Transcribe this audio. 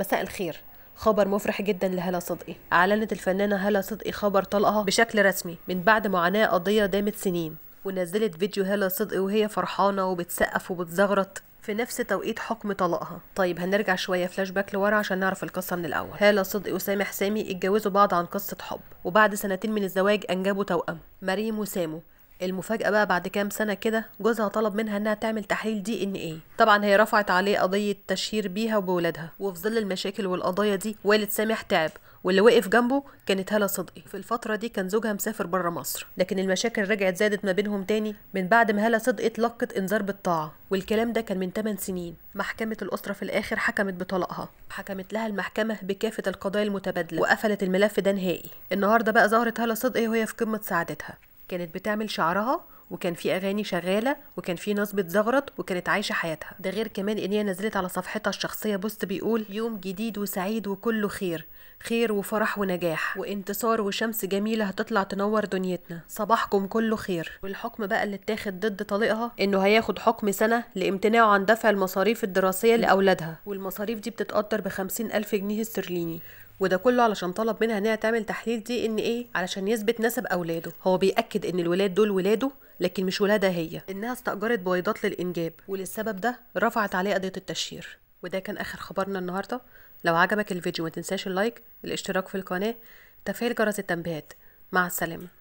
مساء الخير خبر مفرح جدا لهلا صدقي اعلنت الفنانه هلا صدقي خبر طلقها بشكل رسمي من بعد معاناه قضيه دامت سنين ونزلت فيديو هلا صدقي وهي فرحانه وبتسقف وبتزغرط في نفس توقيت حكم طلاقها طيب هنرجع شويه فلاش باك لورا عشان نعرف القصه من الاول هاله صدقي وسامح سامي اتجوزوا بعض عن قصه حب وبعد سنتين من الزواج انجبوا توأم مريم وسامو المفاجأة بقى بعد كام سنة كده جوزها طلب منها انها تعمل تحليل دي ان ايه طبعا هي رفعت عليه قضية تشهير بيها وبولادها وفي ظل المشاكل والقضايا دي والد سامح تعب واللي وقف جنبه كانت هالة صدقي في الفترة دي كان زوجها مسافر بره مصر لكن المشاكل رجعت زادت ما بينهم تاني من بعد ما هالة صدقي تلقت انذار بالطاعة والكلام ده كان من 8 سنين محكمة الأسرة في الآخر حكمت بطلاقها حكمت لها المحكمة بكافة القضايا المتبادلة وقفلت الملف ده نهائي النهاردة بقى ظهرت هالة صدقي وهي في قمة سعادتها كانت بتعمل شعرها وكان في اغاني شغاله وكان في ناس بتزغرط وكانت عايشه حياتها ده غير كمان ان هي نزلت على صفحتها الشخصيه بوست بيقول يوم جديد وسعيد وكله خير خير وفرح ونجاح وانتصار وشمس جميله هتطلع تنور دنيتنا صباحكم كله خير والحكم بقى اللي اتاخد ضد طليقها انه هياخد حكم سنه لامتناعه عن دفع المصاريف الدراسيه لاولادها والمصاريف دي بتتقدر ب الف جنيه استرليني وده كله علشان طلب منها انها تعمل تحليل دي ان ايه علشان يثبت نسب اولاده هو بياكد ان الولاد دول ولاده لكن مش ولادها هي انها استاجرت بويضات للانجاب وللسبب ده رفعت عليه قضيه التشهير وده كان آخر خبرنا النهاردة لو عجبك الفيديو متنساش اللايك الاشتراك في القناة تفعيل جرس التنبيهات مع السلامه